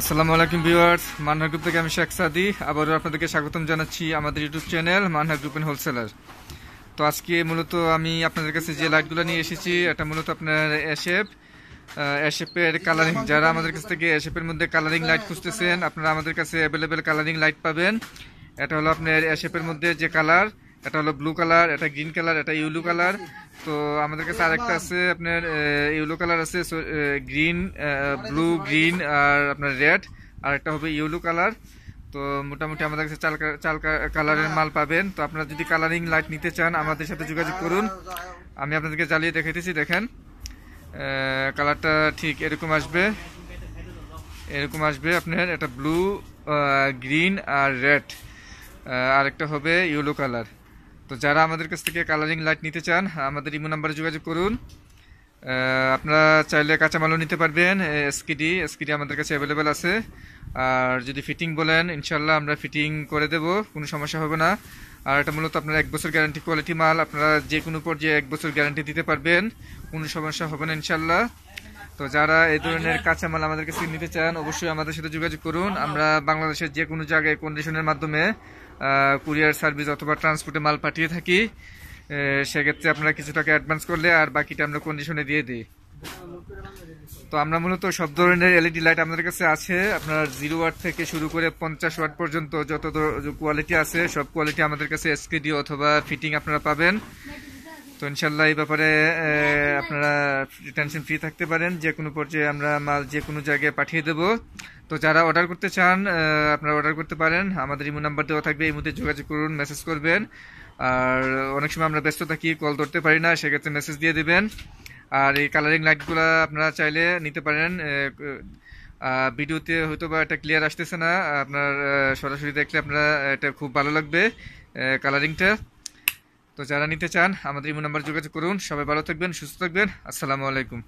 আসসালামু আলাইকুম viewers Manha group থেকে আমি শেখ সাদি আবারও আপনাদেরকে স্বাগতম জানাচ্ছি আমাদের YouTube channel Manha group and wholesaler তো আজকে মূলত আমি আপনাদের কাছে যে লাইটগুলো নিয়ে এসেছি এটা মূলত আপনার অ্যাশেপ অ্যাশেপের কালারিং যারা আমাদের কাছ থেকে অ্যাশেপের মধ্যে কালারিং লাইট খুঁজতেছেন আপনারা আমাদের কাছে অ্যাভেলেবেল কালারিং লাইট পাবেন এটা হলো আপনার অ্যাশেপের মধ্যে যে কালার এটা হলো ব্লু কালার এটা গ্রিন কালার এটা ইউলো কালার তো আমাদের কাছে আরেকটা আছে আপনার ইউলো কালার আছে গ্রিন ব্লু গ্রিন আর আপনার রেড আর একটা হবে ইউলো কালার তো মোটামুটি আমাদের কাছে চাল চাল কালারের মাল পাবেন তো আপনারা যদি কালারিং লাইট নিতে চান আমাদের সাথে যোগাযোগ করুন আমি আপনাদেরকে জ্বালিয়ে দেখাইতেছি দেখেন কালারটা ঠিক এরকম আসবে এরকম আসবে আপনার এটা ব্লু গ্রিন আর রেড আরেকটা হবে ইয়েলো কালার তো যারা আমাদের কাছ থেকে কালারিং লাইট নিতে চান আমাদের ইমো নাম্বারে যোগাযোগ করুন আপনারা চাইলে কাঁচামালও নিতে পারবেন এসকিডি এসকিডি আমাদের কাছে অ্যাভেলেবেল আছে আর যদি ফিটিং বলেন ইনশাল্লাহ আমরা ফিটিং করে দেব কোনো সমস্যা হবে না আর এটা মূলত আপনার এক বছর গ্যারান্টি কোয়ালিটি মাল আপনারা যে কোনো পর্যায়ে এক বছর গ্যারান্টি দিতে পারবেন কোনো সমস্যা হবে না ইনশাল্লাহ তো যারা এই আচ্ছা। ধরনের কাঁচামাল আমাদের কাছে নিতে চান অবশ্যই আমাদের সাথে যোগাযোগ করুন আচ্ছা। আমরা বাংলাদেশের যে কোনো জায়গায় কন্ডিশনের মাধ্যমে কুরিয়ার সার্ভিস অথবা ট্রান্সপোর্টে মাল পাঠিয়ে থাকি সেক্ষেত্রে আপনারা কিছু টাকা অ্যাডভান্স করলে আর বাকিটা আমরা কন্ডিশনে দিয়ে দিই তো আমরা মূলত সব ধরনের এলইডি লাইট আমাদের কাছে আছে আপনার জিরো ওয়াট থেকে শুরু করে পঞ্চাশ ওয়াট পর্যন্ত যত কোয়ালিটি আছে সব কোয়ালিটি আমাদের কাছে এসকেডি অথবা ফিটিং আপনারা পাবেন তো ইনশাল্লাহ এই ব্যাপারে আপনারা টেনশন ফ্রি থাকতে পারেন যে কোনো পর্যায়ে আমরা মাল যে কোনো জায়গায় পাঠিয়ে দেব তো যারা অর্ডার করতে চান আপনারা অর্ডার করতে পারেন আমাদের ইমো নাম্বার দেওয়া থাকবে এই মধ্যে যোগাযোগ করুন মেসেজ করবেন আর অনেক সময় আমরা ব্যস্ত থাকি কল ধরতে পারি না সেক্ষেত্রে মেসেজ দিয়ে দেবেন আর এই কালারিং লাইটগুলো আপনারা চাইলে নিতে পারেন ভিডিওতে হয়তো বা এটা ক্লিয়ার আসতেছে না আপনার সরাসরি দেখলে আপনারা এটা খুব ভালো লাগবে কালারিংটা তো যারা নিতে চান আমাদের ইমো নাম্বার যোগাযোগ করুন সবাই ভালো থাকবেন সুস্থ থাকবেন আসসালামু আলাইকুম